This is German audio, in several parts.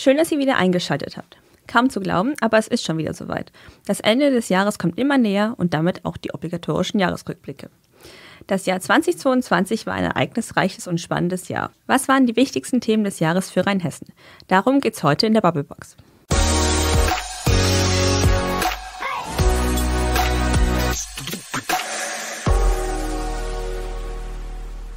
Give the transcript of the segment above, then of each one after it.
Schön, dass ihr wieder eingeschaltet habt. Kaum zu glauben, aber es ist schon wieder soweit. Das Ende des Jahres kommt immer näher und damit auch die obligatorischen Jahresrückblicke. Das Jahr 2022 war ein ereignisreiches und spannendes Jahr. Was waren die wichtigsten Themen des Jahres für Rheinhessen? Darum geht es heute in der Bubblebox.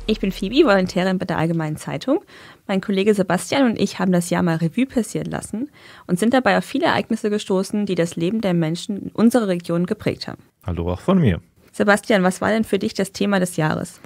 Ich bin Phoebe, Volontärin bei der Allgemeinen Zeitung mein Kollege Sebastian und ich haben das Jahr mal Revue passieren lassen und sind dabei auf viele Ereignisse gestoßen, die das Leben der Menschen in unserer Region geprägt haben. Hallo auch von mir. Sebastian, was war denn für dich das Thema des Jahres?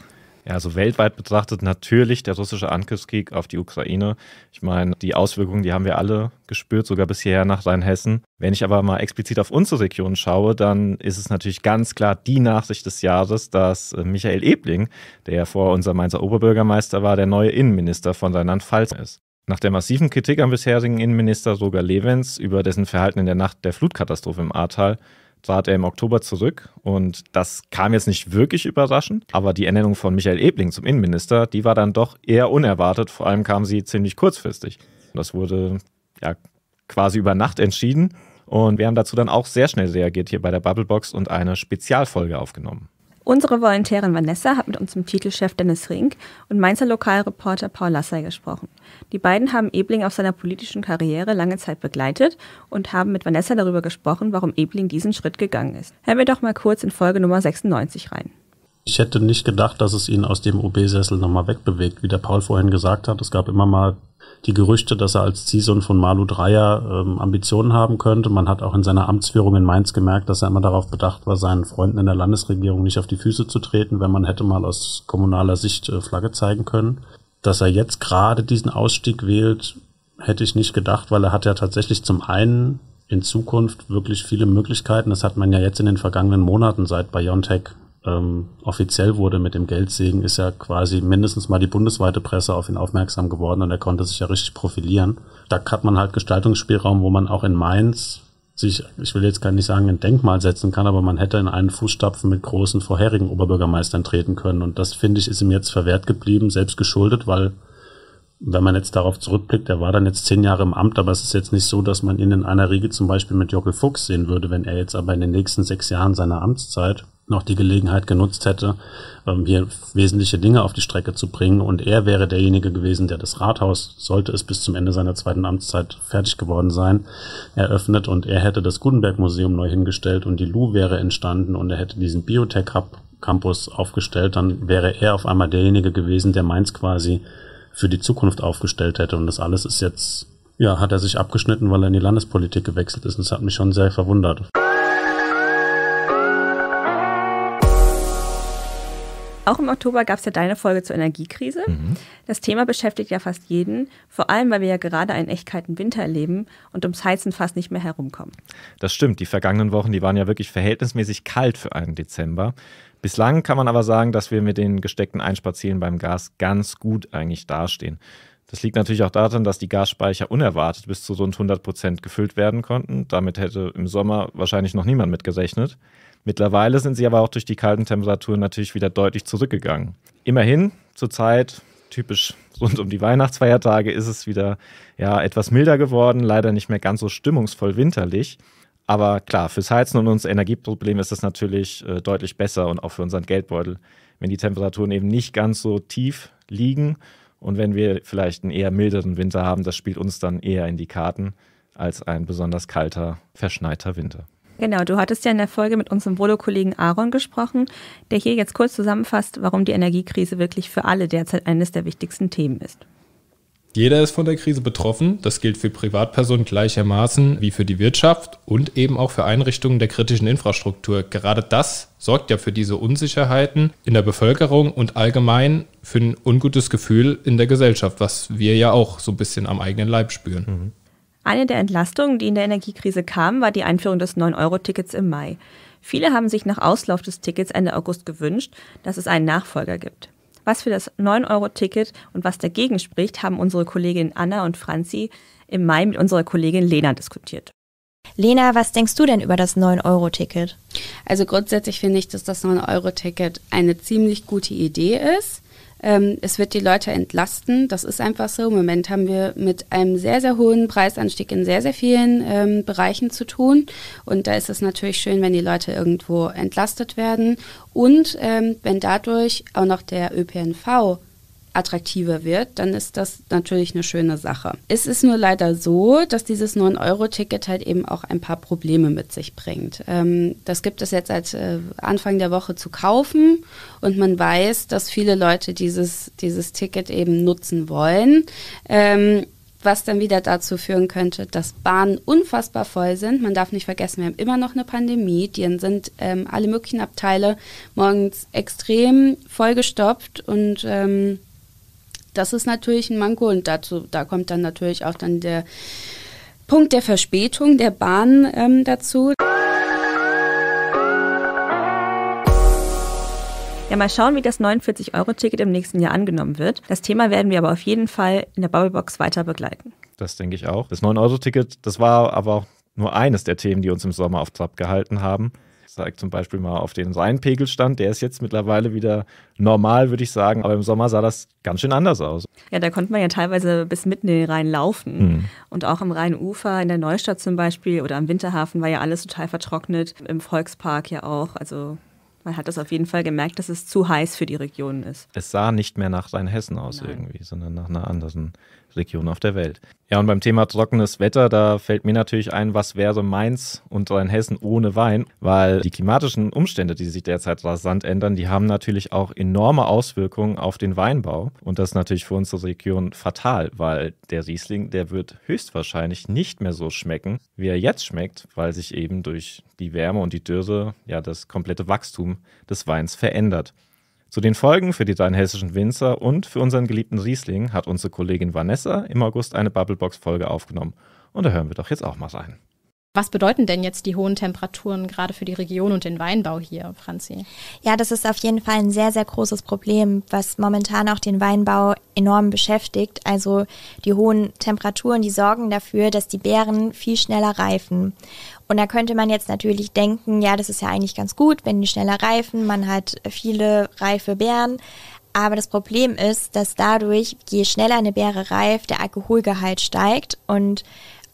Ja, also weltweit betrachtet natürlich der russische Angriffskrieg auf die Ukraine. Ich meine, die Auswirkungen, die haben wir alle gespürt, sogar bisher nach Rheinhessen. Wenn ich aber mal explizit auf unsere Region schaue, dann ist es natürlich ganz klar die Nachricht des Jahres, dass äh, Michael Ebling, der ja vorher unser Mainzer Oberbürgermeister war, der neue Innenminister von Rheinland-Pfalz ist. Nach der massiven Kritik am bisherigen Innenminister Roger Levens über dessen Verhalten in der Nacht der Flutkatastrophe im Ahrtal trat er im Oktober zurück und das kam jetzt nicht wirklich überraschend, aber die Ernennung von Michael Ebling zum Innenminister, die war dann doch eher unerwartet, vor allem kam sie ziemlich kurzfristig. Das wurde ja quasi über Nacht entschieden und wir haben dazu dann auch sehr schnell reagiert hier bei der Bubblebox und eine Spezialfolge aufgenommen. Unsere Volontärin Vanessa hat mit unserem Titelchef Dennis Rink und Mainzer Lokalreporter Paul Lassay gesprochen. Die beiden haben Ebling auf seiner politischen Karriere lange Zeit begleitet und haben mit Vanessa darüber gesprochen, warum Ebling diesen Schritt gegangen ist. Hören wir doch mal kurz in Folge Nummer 96 rein. Ich hätte nicht gedacht, dass es ihn aus dem OB-Sessel nochmal wegbewegt, wie der Paul vorhin gesagt hat. Es gab immer mal die Gerüchte, dass er als Ziehsohn von Malu Dreyer ähm, Ambitionen haben könnte. Man hat auch in seiner Amtsführung in Mainz gemerkt, dass er immer darauf bedacht war, seinen Freunden in der Landesregierung nicht auf die Füße zu treten, wenn man hätte mal aus kommunaler Sicht äh, Flagge zeigen können. Dass er jetzt gerade diesen Ausstieg wählt, hätte ich nicht gedacht, weil er hat ja tatsächlich zum einen in Zukunft wirklich viele Möglichkeiten. Das hat man ja jetzt in den vergangenen Monaten seit BioNTech ähm, offiziell wurde mit dem Geldsegen, ist ja quasi mindestens mal die bundesweite Presse auf ihn aufmerksam geworden und er konnte sich ja richtig profilieren. Da hat man halt Gestaltungsspielraum, wo man auch in Mainz sich, ich will jetzt gar nicht sagen, ein Denkmal setzen kann, aber man hätte in einen Fußstapfen mit großen vorherigen Oberbürgermeistern treten können. Und das, finde ich, ist ihm jetzt verwehrt geblieben, selbst geschuldet, weil wenn man jetzt darauf zurückblickt, er war dann jetzt zehn Jahre im Amt, aber es ist jetzt nicht so, dass man ihn in einer Riege zum Beispiel mit Jockel Fuchs sehen würde, wenn er jetzt aber in den nächsten sechs Jahren seiner Amtszeit noch die Gelegenheit genutzt hätte, ähm, hier wesentliche Dinge auf die Strecke zu bringen. Und er wäre derjenige gewesen, der das Rathaus, sollte es bis zum Ende seiner zweiten Amtszeit fertig geworden sein, eröffnet. Und er hätte das Gutenberg-Museum neu hingestellt und die Lu wäre entstanden und er hätte diesen Biotech-Hub Campus aufgestellt. Dann wäre er auf einmal derjenige gewesen, der Mainz quasi für die Zukunft aufgestellt hätte. Und das alles ist jetzt, ja, hat er sich abgeschnitten, weil er in die Landespolitik gewechselt ist. Und das hat mich schon sehr verwundert. Auch im Oktober gab es ja deine Folge zur Energiekrise. Mhm. Das Thema beschäftigt ja fast jeden, vor allem weil wir ja gerade einen echt kalten Winter erleben und ums Heizen fast nicht mehr herumkommen. Das stimmt, die vergangenen Wochen, die waren ja wirklich verhältnismäßig kalt für einen Dezember. Bislang kann man aber sagen, dass wir mit den gesteckten Einspazieren beim Gas ganz gut eigentlich dastehen. Das liegt natürlich auch daran, dass die Gasspeicher unerwartet bis zu rund 100 Prozent gefüllt werden konnten. Damit hätte im Sommer wahrscheinlich noch niemand mitgerechnet. Mittlerweile sind sie aber auch durch die kalten Temperaturen natürlich wieder deutlich zurückgegangen. Immerhin, zurzeit, typisch rund um die Weihnachtsfeiertage, ist es wieder ja, etwas milder geworden, leider nicht mehr ganz so stimmungsvoll winterlich. Aber klar, fürs Heizen und unser Energieproblem ist es natürlich äh, deutlich besser und auch für unseren Geldbeutel, wenn die Temperaturen eben nicht ganz so tief liegen und wenn wir vielleicht einen eher milderen Winter haben, das spielt uns dann eher in die Karten als ein besonders kalter, verschneiter Winter. Genau, du hattest ja in der Folge mit unserem Volo-Kollegen Aaron gesprochen, der hier jetzt kurz zusammenfasst, warum die Energiekrise wirklich für alle derzeit eines der wichtigsten Themen ist. Jeder ist von der Krise betroffen. Das gilt für Privatpersonen gleichermaßen wie für die Wirtschaft und eben auch für Einrichtungen der kritischen Infrastruktur. Gerade das sorgt ja für diese Unsicherheiten in der Bevölkerung und allgemein für ein ungutes Gefühl in der Gesellschaft, was wir ja auch so ein bisschen am eigenen Leib spüren. Mhm. Eine der Entlastungen, die in der Energiekrise kam, war die Einführung des 9-Euro-Tickets im Mai. Viele haben sich nach Auslauf des Tickets Ende August gewünscht, dass es einen Nachfolger gibt. Was für das 9-Euro-Ticket und was dagegen spricht, haben unsere Kolleginnen Anna und Franzi im Mai mit unserer Kollegin Lena diskutiert. Lena, was denkst du denn über das 9-Euro-Ticket? Also grundsätzlich finde ich, dass das 9-Euro-Ticket eine ziemlich gute Idee ist. Ähm, es wird die Leute entlasten. Das ist einfach so. Im Moment haben wir mit einem sehr, sehr hohen Preisanstieg in sehr, sehr vielen ähm, Bereichen zu tun. Und da ist es natürlich schön, wenn die Leute irgendwo entlastet werden. Und ähm, wenn dadurch auch noch der ÖPNV attraktiver wird, dann ist das natürlich eine schöne Sache. Es ist nur leider so, dass dieses 9-Euro-Ticket halt eben auch ein paar Probleme mit sich bringt. Ähm, das gibt es jetzt seit äh, Anfang der Woche zu kaufen und man weiß, dass viele Leute dieses, dieses Ticket eben nutzen wollen. Ähm, was dann wieder dazu führen könnte, dass Bahnen unfassbar voll sind. Man darf nicht vergessen, wir haben immer noch eine Pandemie. Dann sind ähm, alle möglichen Abteile morgens extrem vollgestopft und ähm, das ist natürlich ein Manko und dazu, da kommt dann natürlich auch dann der Punkt der Verspätung der Bahn ähm, dazu. Ja, mal schauen, wie das 49-Euro-Ticket im nächsten Jahr angenommen wird. Das Thema werden wir aber auf jeden Fall in der Bubblebox weiter begleiten. Das denke ich auch. Das 9-Euro-Ticket, das war aber auch nur eines der Themen, die uns im Sommer auf Trab gehalten haben zeige zum Beispiel mal auf den Rheinpegelstand. Der ist jetzt mittlerweile wieder normal, würde ich sagen. Aber im Sommer sah das ganz schön anders aus. Ja, da konnte man ja teilweise bis mitten in den Rhein laufen. Mhm. Und auch am Rheinufer, in der Neustadt zum Beispiel oder am Winterhafen war ja alles total vertrocknet. Im Volkspark ja auch. Also man hat das auf jeden Fall gemerkt, dass es zu heiß für die Region ist. Es sah nicht mehr nach Rheinhessen aus Nein. irgendwie, sondern nach einer anderen Region auf der Welt. Ja, und beim Thema trockenes Wetter, da fällt mir natürlich ein, was wäre Mainz und Rheinhessen ohne Wein, weil die klimatischen Umstände, die sich derzeit rasant ändern, die haben natürlich auch enorme Auswirkungen auf den Weinbau. Und das ist natürlich für unsere Region fatal, weil der Riesling, der wird höchstwahrscheinlich nicht mehr so schmecken, wie er jetzt schmeckt, weil sich eben durch die Wärme und die Dürre ja das komplette Wachstum des Weins verändert. Zu den Folgen für die rheinhessischen Winzer und für unseren geliebten Riesling hat unsere Kollegin Vanessa im August eine Bubblebox-Folge aufgenommen. Und da hören wir doch jetzt auch mal rein. Was bedeuten denn jetzt die hohen Temperaturen gerade für die Region und den Weinbau hier, Franzi? Ja, das ist auf jeden Fall ein sehr, sehr großes Problem, was momentan auch den Weinbau enorm beschäftigt. Also die hohen Temperaturen, die sorgen dafür, dass die Beeren viel schneller reifen. Und da könnte man jetzt natürlich denken, ja, das ist ja eigentlich ganz gut, wenn die schneller reifen, man hat viele reife Beeren. Aber das Problem ist, dass dadurch, je schneller eine Beere reift, der Alkoholgehalt steigt und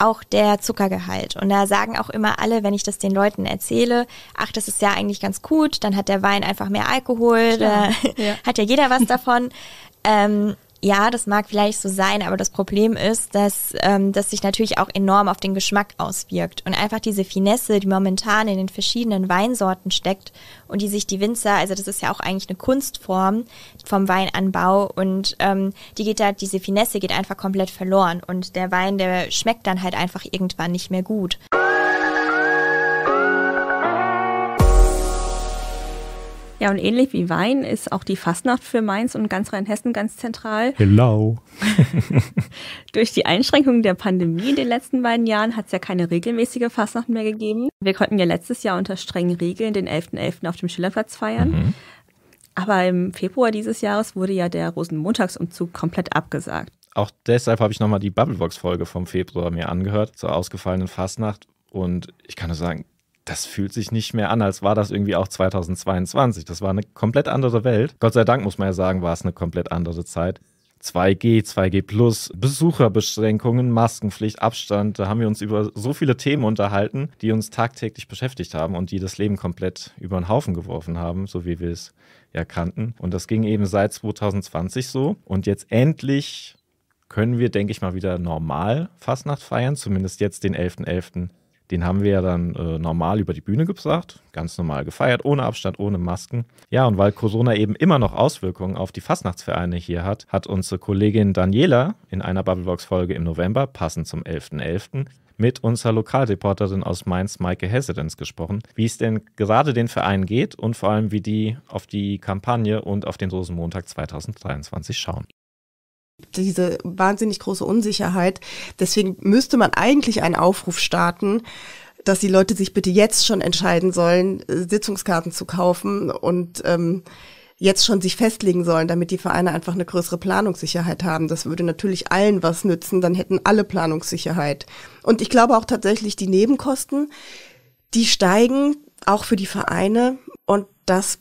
auch der Zuckergehalt. Und da sagen auch immer alle, wenn ich das den Leuten erzähle, ach, das ist ja eigentlich ganz gut, dann hat der Wein einfach mehr Alkohol, da ja. hat ja jeder was davon. Ähm, ja, das mag vielleicht so sein, aber das Problem ist, dass ähm, das sich natürlich auch enorm auf den Geschmack auswirkt. Und einfach diese Finesse, die momentan in den verschiedenen Weinsorten steckt und die sich die Winzer, also das ist ja auch eigentlich eine Kunstform vom Weinanbau und ähm, die geht da, halt, diese Finesse geht einfach komplett verloren und der Wein, der schmeckt dann halt einfach irgendwann nicht mehr gut. Ja, und ähnlich wie Wein ist auch die Fastnacht für Mainz und ganz Rheinhessen ganz zentral. Hello. Durch die Einschränkungen der Pandemie in den letzten beiden Jahren hat es ja keine regelmäßige Fastnacht mehr gegeben. Wir konnten ja letztes Jahr unter strengen Regeln den 11.11. .11. auf dem Schillerplatz feiern. Mhm. Aber im Februar dieses Jahres wurde ja der Rosenmontagsumzug komplett abgesagt. Auch deshalb habe ich nochmal die Bubblebox-Folge vom Februar mir angehört, zur ausgefallenen Fastnacht. Und ich kann nur sagen, das fühlt sich nicht mehr an, als war das irgendwie auch 2022. Das war eine komplett andere Welt. Gott sei Dank muss man ja sagen, war es eine komplett andere Zeit. 2G, 2G Plus, Besucherbeschränkungen, Maskenpflicht, Abstand. Da haben wir uns über so viele Themen unterhalten, die uns tagtäglich beschäftigt haben und die das Leben komplett über den Haufen geworfen haben, so wie wir es ja kannten. Und das ging eben seit 2020 so. Und jetzt endlich können wir, denke ich mal, wieder normal Fastnacht feiern, zumindest jetzt den 11.11. .11. Den haben wir ja dann äh, normal über die Bühne gebracht, ganz normal gefeiert, ohne Abstand, ohne Masken. Ja, und weil Corona eben immer noch Auswirkungen auf die Fastnachtsvereine hier hat, hat unsere Kollegin Daniela in einer Bubblebox-Folge im November, passend zum 11.11., .11., mit unserer Lokalreporterin aus Mainz, Maike Hessedens, gesprochen, wie es denn gerade den Verein geht und vor allem, wie die auf die Kampagne und auf den Rosenmontag 2023 schauen diese wahnsinnig große Unsicherheit. Deswegen müsste man eigentlich einen Aufruf starten, dass die Leute sich bitte jetzt schon entscheiden sollen, äh, Sitzungskarten zu kaufen und ähm, jetzt schon sich festlegen sollen, damit die Vereine einfach eine größere Planungssicherheit haben. Das würde natürlich allen was nützen, dann hätten alle Planungssicherheit. Und ich glaube auch tatsächlich, die Nebenkosten, die steigen auch für die Vereine und das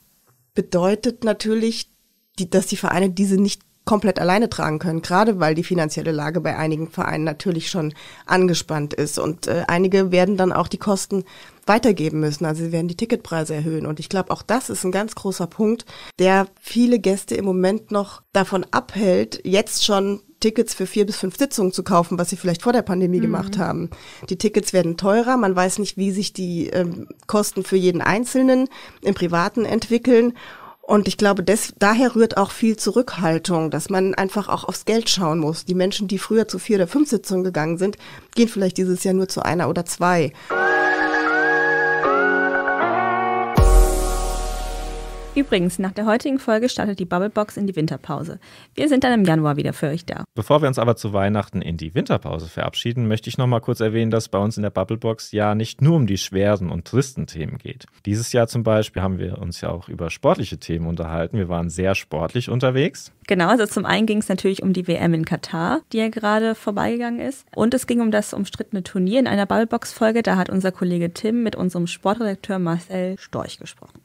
bedeutet natürlich, die, dass die Vereine diese nicht komplett alleine tragen können, gerade weil die finanzielle Lage bei einigen Vereinen natürlich schon angespannt ist. Und äh, einige werden dann auch die Kosten weitergeben müssen. Also sie werden die Ticketpreise erhöhen. Und ich glaube, auch das ist ein ganz großer Punkt, der viele Gäste im Moment noch davon abhält, jetzt schon Tickets für vier bis fünf Sitzungen zu kaufen, was sie vielleicht vor der Pandemie mhm. gemacht haben. Die Tickets werden teurer, man weiß nicht, wie sich die ähm, Kosten für jeden Einzelnen im Privaten entwickeln. Und ich glaube, des, daher rührt auch viel Zurückhaltung, dass man einfach auch aufs Geld schauen muss. Die Menschen, die früher zu vier oder fünf Sitzungen gegangen sind, gehen vielleicht dieses Jahr nur zu einer oder zwei. Übrigens, nach der heutigen Folge startet die Bubblebox in die Winterpause. Wir sind dann im Januar wieder für euch da. Bevor wir uns aber zu Weihnachten in die Winterpause verabschieden, möchte ich nochmal kurz erwähnen, dass bei uns in der Bubblebox ja nicht nur um die schweren und tristen Themen geht. Dieses Jahr zum Beispiel haben wir uns ja auch über sportliche Themen unterhalten. Wir waren sehr sportlich unterwegs. Genau, also zum einen ging es natürlich um die WM in Katar, die ja gerade vorbeigegangen ist. Und es ging um das umstrittene Turnier in einer Bubblebox-Folge. Da hat unser Kollege Tim mit unserem Sportredakteur Marcel Storch gesprochen.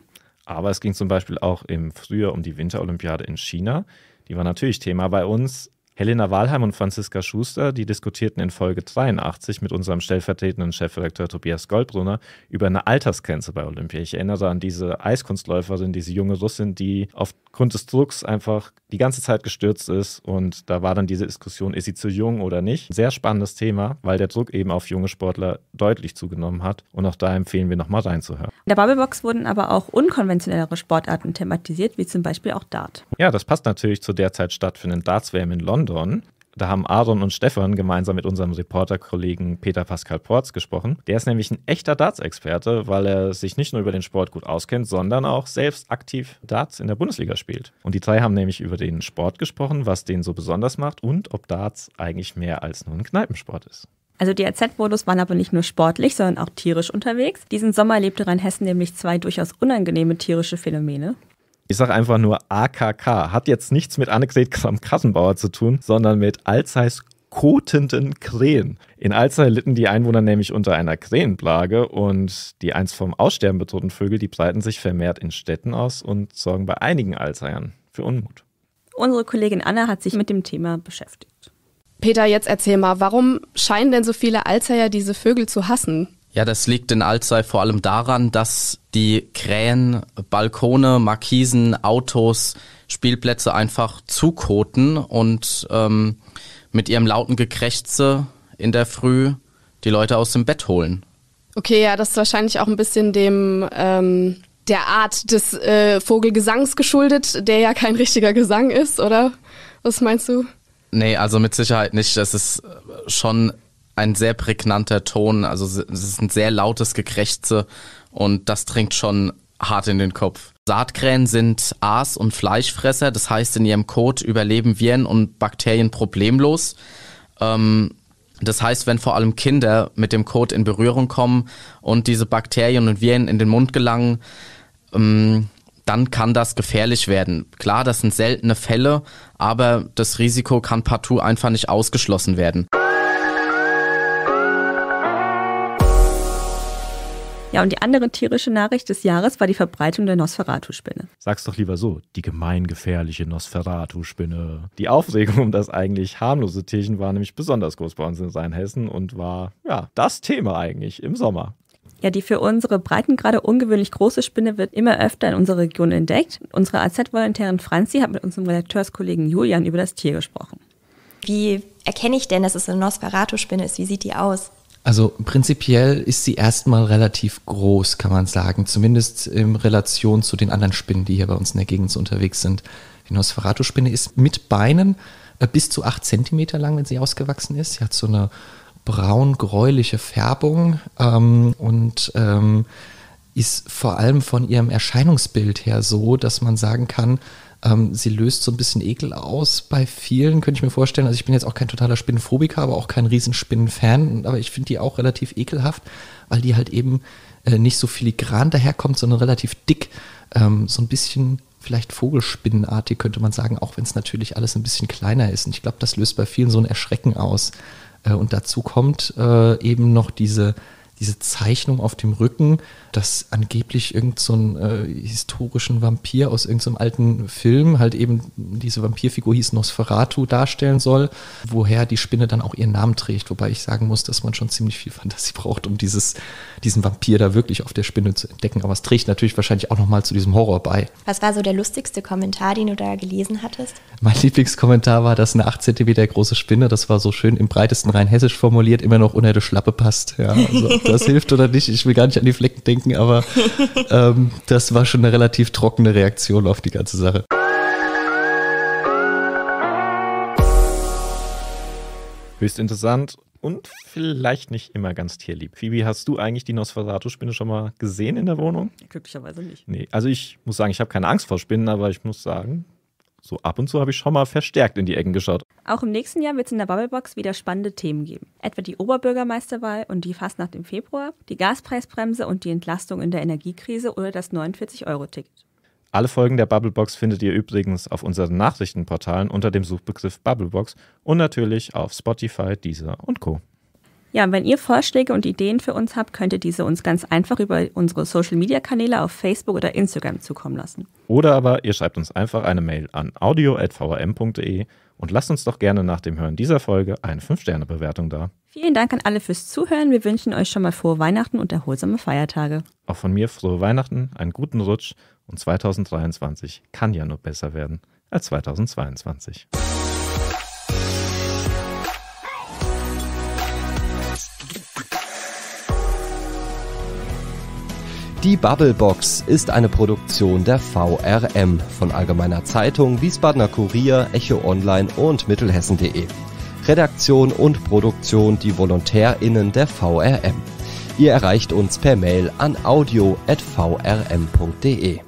Aber es ging zum Beispiel auch im Frühjahr um die Winterolympiade in China. Die war natürlich Thema bei uns. Helena Wahlheim und Franziska Schuster, die diskutierten in Folge 83 mit unserem stellvertretenden Chefredakteur Tobias Goldbrunner über eine Altersgrenze bei Olympia. Ich erinnere an diese Eiskunstläuferin, diese junge Russin, die aufgrund des Drucks einfach die ganze Zeit gestürzt ist und da war dann diese Diskussion, ist sie zu jung oder nicht. Sehr spannendes Thema, weil der Druck eben auf junge Sportler deutlich zugenommen hat und auch da empfehlen wir nochmal reinzuhören. In der Bubblebox wurden aber auch unkonventionellere Sportarten thematisiert, wie zum Beispiel auch Dart. Ja, das passt natürlich zur derzeit stattfindenden Darts-WM in London London. Da haben Aaron und Stefan gemeinsam mit unserem Reporterkollegen Peter Pascal Porz gesprochen. Der ist nämlich ein echter Darts-Experte, weil er sich nicht nur über den Sport gut auskennt, sondern auch selbst aktiv Darts in der Bundesliga spielt. Und die drei haben nämlich über den Sport gesprochen, was den so besonders macht und ob Darts eigentlich mehr als nur ein Kneipensport ist. Also die AZ-Modus waren aber nicht nur sportlich, sondern auch tierisch unterwegs. Diesen Sommer erlebte Rheinhessen nämlich zwei durchaus unangenehme tierische Phänomene. Ich sage einfach nur AKK. Hat jetzt nichts mit Annegret Kramp-Kassenbauer zu tun, sondern mit Alzheims kotenden Krähen. In Alzey litten die Einwohner nämlich unter einer Krähenplage und die einst vom Aussterben bedrohten Vögel, die breiten sich vermehrt in Städten aus und sorgen bei einigen Alzeiern für Unmut. Unsere Kollegin Anna hat sich mit dem Thema beschäftigt. Peter, jetzt erzähl mal, warum scheinen denn so viele Alzeier diese Vögel zu hassen? Ja, das liegt in Alzey vor allem daran, dass die Krähen, Balkone, Markisen, Autos, Spielplätze einfach zukoten und ähm, mit ihrem lauten Gekrächze in der Früh die Leute aus dem Bett holen. Okay, ja, das ist wahrscheinlich auch ein bisschen dem ähm, der Art des äh, Vogelgesangs geschuldet, der ja kein richtiger Gesang ist, oder? Was meinst du? Nee, also mit Sicherheit nicht. Das ist äh, schon ein sehr prägnanter Ton. Also es ist ein sehr lautes Gekrächze und das dringt schon hart in den Kopf. Saatkrähen sind Aas- und Fleischfresser, das heißt, in ihrem Kot überleben Viren und Bakterien problemlos. Ähm, das heißt, wenn vor allem Kinder mit dem Kot in Berührung kommen und diese Bakterien und Viren in den Mund gelangen, ähm, dann kann das gefährlich werden. Klar, das sind seltene Fälle, aber das Risiko kann partout einfach nicht ausgeschlossen werden. Ja, und die andere tierische Nachricht des Jahres war die Verbreitung der Nosferatu-Spinne. Sag's doch lieber so, die gemeingefährliche Nosferatu-Spinne. Die Aufregung um das eigentlich harmlose Tierchen war nämlich besonders groß bei uns in Seinhessen und war, ja, das Thema eigentlich im Sommer. Ja, die für unsere Breitengrade ungewöhnlich große Spinne wird immer öfter in unserer Region entdeckt. Unsere AZ-Volontärin Franzi hat mit unserem Redakteurskollegen Julian über das Tier gesprochen. Wie erkenne ich denn, dass es eine Nosferatu-Spinne ist? Wie sieht die aus? Also prinzipiell ist sie erstmal relativ groß, kann man sagen. Zumindest in Relation zu den anderen Spinnen, die hier bei uns in der Gegend so unterwegs sind. Die Nosferatu-Spinne ist mit Beinen äh, bis zu 8 cm lang, wenn sie ausgewachsen ist. Sie hat so eine braun-gräuliche Färbung ähm, und ähm, ist vor allem von ihrem Erscheinungsbild her so, dass man sagen kann, ähm, sie löst so ein bisschen Ekel aus bei vielen, könnte ich mir vorstellen. Also ich bin jetzt auch kein totaler Spinnenphobiker, aber auch kein Riesenspinnenfan, aber ich finde die auch relativ ekelhaft, weil die halt eben äh, nicht so filigran daherkommt, sondern relativ dick, ähm, so ein bisschen vielleicht Vogelspinnenartig könnte man sagen, auch wenn es natürlich alles ein bisschen kleiner ist. Und ich glaube, das löst bei vielen so ein Erschrecken aus. Äh, und dazu kommt äh, eben noch diese diese Zeichnung auf dem Rücken, dass angeblich irgendeinen so äh, historischen Vampir aus irgendeinem so alten Film halt eben diese Vampirfigur hieß Nosferatu darstellen soll, woher die Spinne dann auch ihren Namen trägt. Wobei ich sagen muss, dass man schon ziemlich viel Fantasie braucht, um dieses, diesen Vampir da wirklich auf der Spinne zu entdecken. Aber es trägt natürlich wahrscheinlich auch nochmal zu diesem Horror bei. Was war so der lustigste Kommentar, den du da gelesen hattest? Mein Lieblingskommentar war, dass eine 8 cm große Spinne, das war so schön im breitesten Rheinhessisch formuliert, immer noch unter der Schlappe passt. Ja, also. das hilft oder nicht. Ich will gar nicht an die Flecken denken, aber ähm, das war schon eine relativ trockene Reaktion auf die ganze Sache. Höchst interessant und vielleicht nicht immer ganz tierlieb. Phoebe, hast du eigentlich die Nosferatu-Spinne schon mal gesehen in der Wohnung? Glücklicherweise nicht. Nee, also ich muss sagen, ich habe keine Angst vor Spinnen, aber ich muss sagen, so ab und zu habe ich schon mal verstärkt in die Ecken geschaut. Auch im nächsten Jahr wird es in der Bubblebox wieder spannende Themen geben. Etwa die Oberbürgermeisterwahl und die Fastnacht im Februar, die Gaspreisbremse und die Entlastung in der Energiekrise oder das 49-Euro-Ticket. Alle Folgen der Bubblebox findet ihr übrigens auf unseren Nachrichtenportalen unter dem Suchbegriff Bubblebox und natürlich auf Spotify, Deezer und Co. Ja, wenn ihr Vorschläge und Ideen für uns habt, könnt ihr diese uns ganz einfach über unsere Social-Media-Kanäle auf Facebook oder Instagram zukommen lassen. Oder aber ihr schreibt uns einfach eine Mail an audio.vrm.de und lasst uns doch gerne nach dem Hören dieser Folge eine 5-Sterne-Bewertung da. Vielen Dank an alle fürs Zuhören. Wir wünschen euch schon mal frohe Weihnachten und erholsame Feiertage. Auch von mir frohe Weihnachten, einen guten Rutsch und 2023 kann ja nur besser werden als 2022. Die Bubblebox ist eine Produktion der VRM von Allgemeiner Zeitung, Wiesbadener Kurier, Echo Online und Mittelhessen.de. Redaktion und Produktion die VolontärInnen der VRM. Ihr erreicht uns per Mail an audio.vrm.de.